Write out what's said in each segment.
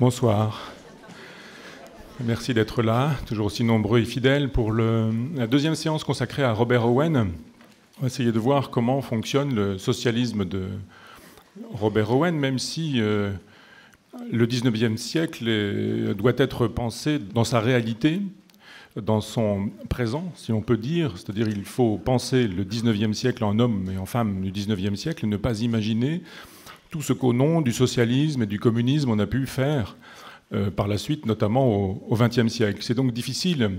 Bonsoir. Merci d'être là, toujours aussi nombreux et fidèles, pour la deuxième séance consacrée à Robert Owen. On va essayer de voir comment fonctionne le socialisme de Robert Owen, même si euh, le 19e siècle doit être pensé dans sa réalité, dans son présent, si on peut dire. C'est-à-dire qu'il faut penser le 19e siècle en homme et en femme du 19e siècle, et ne pas imaginer tout ce qu'au nom du socialisme et du communisme on a pu faire euh, par la suite, notamment au XXe siècle. C'est donc difficile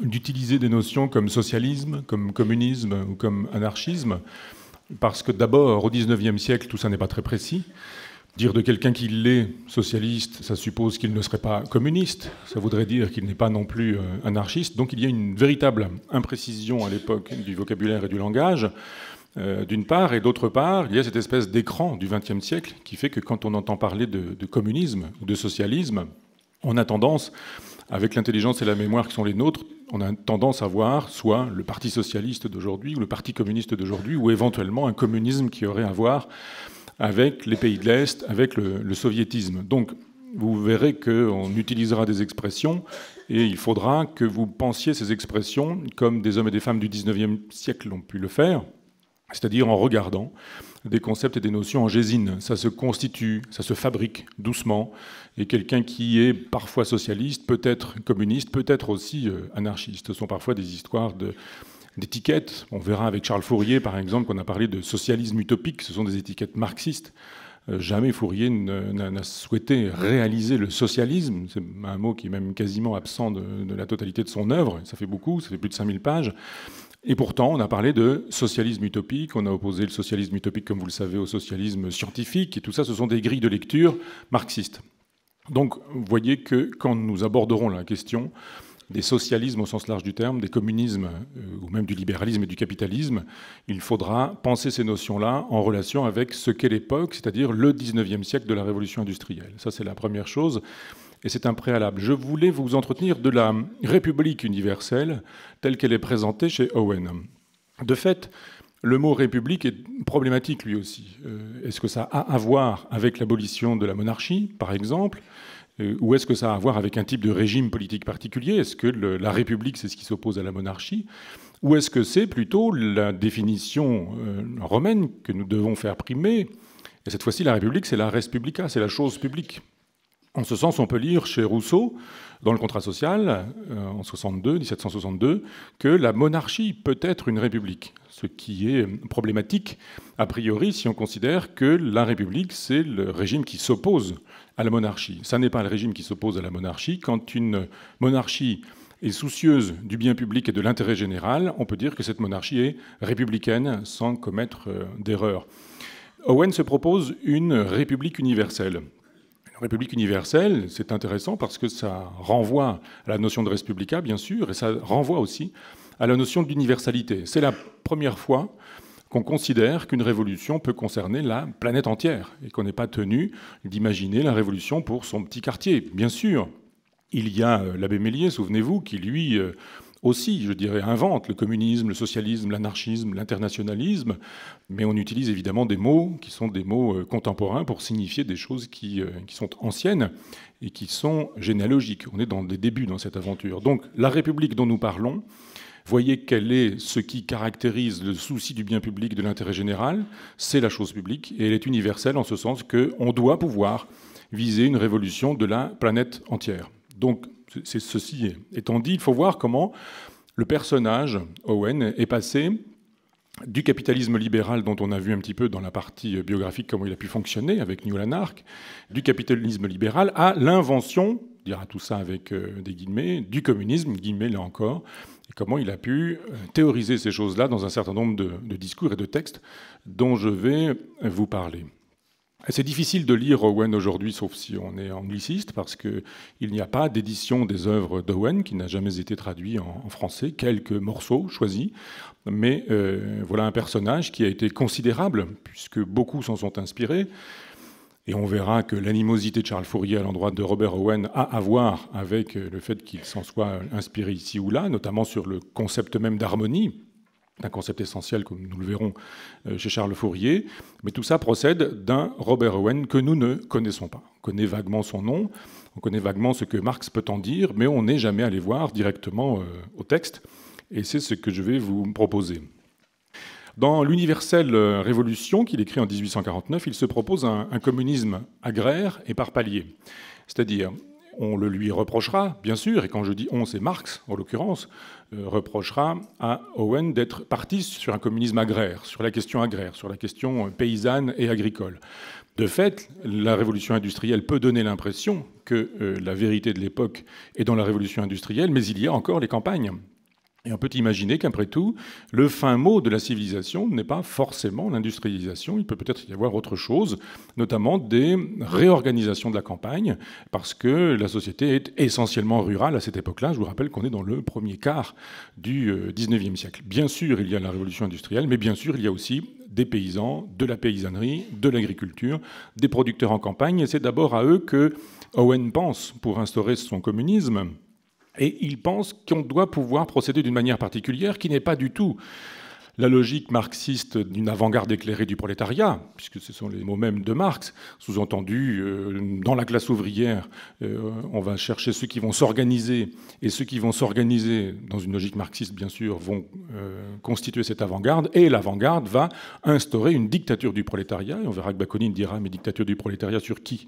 d'utiliser des notions comme socialisme, comme communisme ou comme anarchisme, parce que d'abord, au XIXe siècle, tout ça n'est pas très précis. Dire de quelqu'un qu'il est socialiste, ça suppose qu'il ne serait pas communiste, ça voudrait dire qu'il n'est pas non plus euh, anarchiste, donc il y a une véritable imprécision à l'époque du vocabulaire et du langage. Euh, d'une part, et d'autre part, il y a cette espèce d'écran du XXe siècle qui fait que quand on entend parler de, communisme ou de socialisme, on a tendance, avec l'intelligence et la mémoire qui sont les nôtres, on a tendance à voir soit le Parti socialiste d'aujourd'hui ou le Parti communiste d'aujourd'hui, ou éventuellement un communisme qui aurait à voir avec les pays de l'Est, avec le, soviétisme. Donc, vous verrez qu'on utilisera des expressions et il faudra que vous pensiez ces expressions comme des hommes et des femmes du 19e siècle ont pu le faire, c'est-à-dire en regardant des concepts et des notions en gésine. Ça se constitue, ça se fabrique doucement, et quelqu'un qui est parfois socialiste, peut-être communiste, peut-être aussi euh, anarchiste. Ce sont parfois des histoires d'étiquettes. On verra avec Charles Fourier, par exemple, qu'on a parlé de socialisme utopique. Ce sont des étiquettes marxistes. Euh, jamais Fourier n'a souhaité réaliser le socialisme. C'est un mot qui est même quasiment absent de, de, la totalité de son œuvre. Ça fait beaucoup, ça fait plus de 5000 pages. Et pourtant, on a parlé de socialisme utopique, on a opposé le socialisme utopique, comme vous le savez, au socialisme scientifique, et tout ça, ce sont des grilles de lecture marxistes. Donc, vous voyez que quand nous aborderons la question des socialismes au sens large du terme, des communismes, euh, ou même du libéralisme et du capitalisme, il faudra penser ces notions-là en relation avec ce qu'est l'époque, c'est-à-dire le 19e siècle de la révolution industrielle. Ça, c'est la première chose et c'est un préalable. Je voulais vous entretenir de la République universelle telle qu'elle est présentée chez Owen. De fait, le mot République est problématique lui aussi. Euh, est-ce que ça a à voir avec l'abolition de la monarchie, par exemple euh, ou est-ce que ça a à voir avec un type de régime politique particulier Est-ce que la République, c'est ce qui s'oppose à la monarchie Ou est-ce que c'est plutôt la définition euh, romaine que nous devons faire primer Et cette fois-ci, la République, c'est la res publica, c'est la chose publique. En ce sens, on peut lire chez Rousseau, dans le contrat social, euh, en 62, 1762, que la monarchie peut être une république, ce qui est problématique a priori si on considère que la république, c'est le régime qui s'oppose à la monarchie. Ça n'est pas le régime qui s'oppose à la monarchie. Quand une monarchie est soucieuse du bien public et de l'intérêt général, on peut dire que cette monarchie est républicaine sans commettre euh, d'erreur. Owen se propose une république universelle. République universelle, c'est intéressant parce que ça renvoie à la notion de respublica, bien sûr, et ça renvoie aussi à la notion d'universalité. C'est la première fois qu'on considère qu'une révolution peut concerner la planète entière et qu'on n'est pas tenu d'imaginer la révolution pour son petit quartier. Bien sûr, il y a euh, l'abbé Méliès, souvenez-vous, qui lui euh, aussi, je dirais, invente le communisme, le socialisme, l'anarchisme, l'internationalisme, mais on utilise évidemment des mots qui sont des mots euh, contemporains pour signifier des choses euh, qui, sont anciennes et qui sont généalogiques. On est dans des débuts dans cette aventure. Donc la République dont nous parlons, voyez quel est ce qui caractérise le souci du bien public, de l'intérêt général, c'est la chose publique, et elle est universelle en ce sens qu'on doit pouvoir viser une révolution de la planète entière. Donc c'est ceci étant dit, il faut voir comment le personnage, Owen, est passé du capitalisme libéral dont on a vu un petit peu dans la partie biographique comment il a pu fonctionner avec New Lanark, du capitalisme libéral à l'invention, on dira tout ça avec euh, des guillemets, du communisme, guillemets là encore, et comment il a pu euh, théoriser ces choses-là dans un certain nombre de, de discours et de textes dont je vais vous parler. C'est difficile de lire Owen aujourd'hui, sauf si on est angliciste, parce qu'il n'y a pas d'édition des œuvres d'Owen, qui n'a jamais été traduit en, français, quelques morceaux choisis. Mais euh, voilà un personnage qui a été considérable, puisque beaucoup s'en sont inspirés. Et on verra que l'animosité de Charles Fourier à l'endroit de Robert Owen a à voir avec euh, le fait qu'il s'en soit inspiré ici ou là, notamment sur le concept même d'harmonie, un concept essentiel, comme nous le verrons euh, chez Charles Fourier, mais tout ça procède d'un Robert Owen que nous ne connaissons pas. On connaît vaguement son nom, on connaît vaguement ce que Marx peut en dire, mais on n'est jamais allé voir directement euh, au texte, et c'est ce que je vais vous proposer. Dans l'universelle révolution qu'il écrit en 1849, il se propose un, un communisme agraire et par palier. C'est-à-dire, on le lui reprochera, bien sûr, et quand je dis on, c'est Marx en l'occurrence, euh, reprochera à Owen d'être parti sur un communisme agraire, sur la question agraire, sur la question euh, paysanne et agricole. De fait, la révolution industrielle peut donner l'impression que euh, la vérité de l'époque est dans la révolution industrielle, mais il y a encore les campagnes et on peut imaginer qu'après tout, le fin mot de la civilisation n'est pas forcément l'industrialisation, il peut peut-être y avoir autre chose, notamment des réorganisations de la campagne, parce que la société est essentiellement rurale à cette époque-là. Je vous rappelle qu'on est dans le premier quart du 19e euh, siècle. Bien sûr, il y a la révolution industrielle, mais bien sûr, il y a aussi des paysans, de la paysannerie, de l'agriculture, des producteurs en campagne, et c'est d'abord à eux que Owen pense pour instaurer son communisme. Et il pense qu'on doit pouvoir procéder d'une manière particulière qui n'est pas du tout la logique marxiste d'une avant-garde éclairée du prolétariat, puisque ce sont les mots mêmes de Marx, sous-entendu, euh, dans la classe ouvrière, euh, on va chercher ceux qui vont s'organiser, et ceux qui vont s'organiser, dans une logique marxiste bien sûr, vont euh, constituer cette avant-garde, et l'avant-garde va instaurer une dictature du prolétariat, et on verra que Bakounine dira, mais dictature du prolétariat sur qui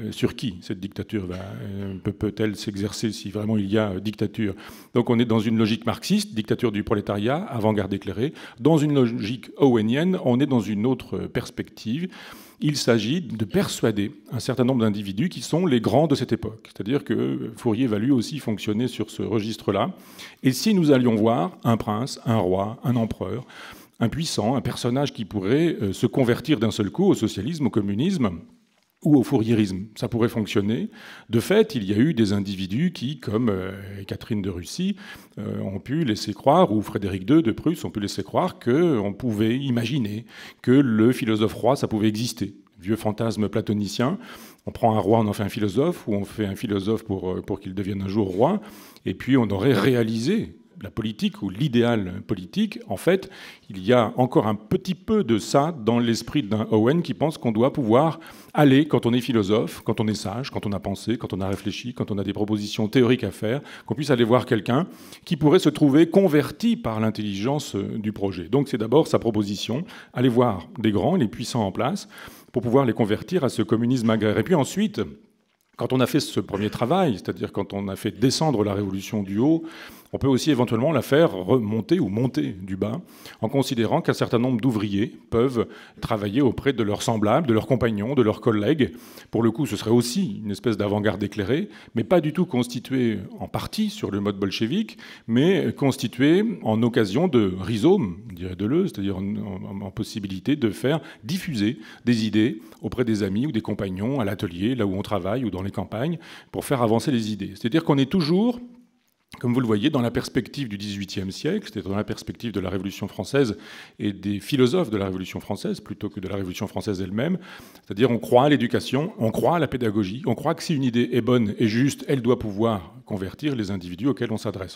euh, sur qui cette dictature va, euh, peut-elle s'exercer si vraiment il y a euh, dictature Donc on est dans une logique marxiste, dictature du prolétariat, avant-garde éclairée. Dans une logique owenienne, on est dans une autre perspective. Il s'agit de persuader un certain nombre d'individus qui sont les grands de cette époque. C'est-à-dire que Fourier va lui aussi fonctionner sur ce registre-là. Et si nous allions voir un prince, un roi, un empereur, un puissant, un personnage qui pourrait se convertir d'un seul coup au socialisme, au communisme, ou au fourriérisme. Ça pourrait fonctionner. De fait, il y a eu des individus qui, comme euh, Catherine de Russie, euh, ont pu laisser croire, ou Frédéric II de Prusse, ont pu laisser croire qu'on pouvait imaginer que le philosophe roi, ça pouvait exister. Vieux fantasme platonicien, on prend un roi, on en fait un philosophe, ou on fait un philosophe pour, euh, pour qu'il devienne un jour roi, et puis on aurait réalisé la politique ou l'idéal politique, en fait, il y a encore un petit peu de ça dans l'esprit d'un Owen qui pense qu'on doit pouvoir aller, quand on est philosophe, quand on est sage, quand on a pensé, quand on a réfléchi, quand on a des propositions théoriques à faire, qu'on puisse aller voir quelqu'un qui pourrait se trouver converti par l'intelligence euh, du projet. Donc c'est d'abord sa proposition, aller voir des grands, les puissants en place, pour pouvoir les convertir à ce communisme agraire. Et puis ensuite, quand on a fait ce premier travail, c'est-à-dire quand on a fait descendre la révolution du haut, on peut aussi éventuellement la faire remonter ou monter du bas en considérant qu'un certain nombre d'ouvriers peuvent travailler auprès de leurs semblables, de leurs compagnons, de leurs collègues. Pour le coup, ce serait aussi une espèce d'avant-garde éclairée, mais pas du tout constituée en partie sur le mode bolchevique, mais constituée en occasion de rhizome, dirait Deleuze, c'est-à-dire en possibilité de faire diffuser des idées auprès des amis ou des compagnons, à l'atelier, là où on travaille ou dans les campagnes, pour faire avancer les idées. C'est-à-dire qu'on est toujours comme vous le voyez, dans la perspective du XVIIIe siècle, c'est-à-dire dans la perspective de la Révolution française et des philosophes de la Révolution française, plutôt que de la Révolution française elle-même, c'est-à-dire on croit à l'éducation, on croit à la pédagogie, on croit que si une idée est bonne et juste, elle doit pouvoir convertir les individus auxquels on s'adresse.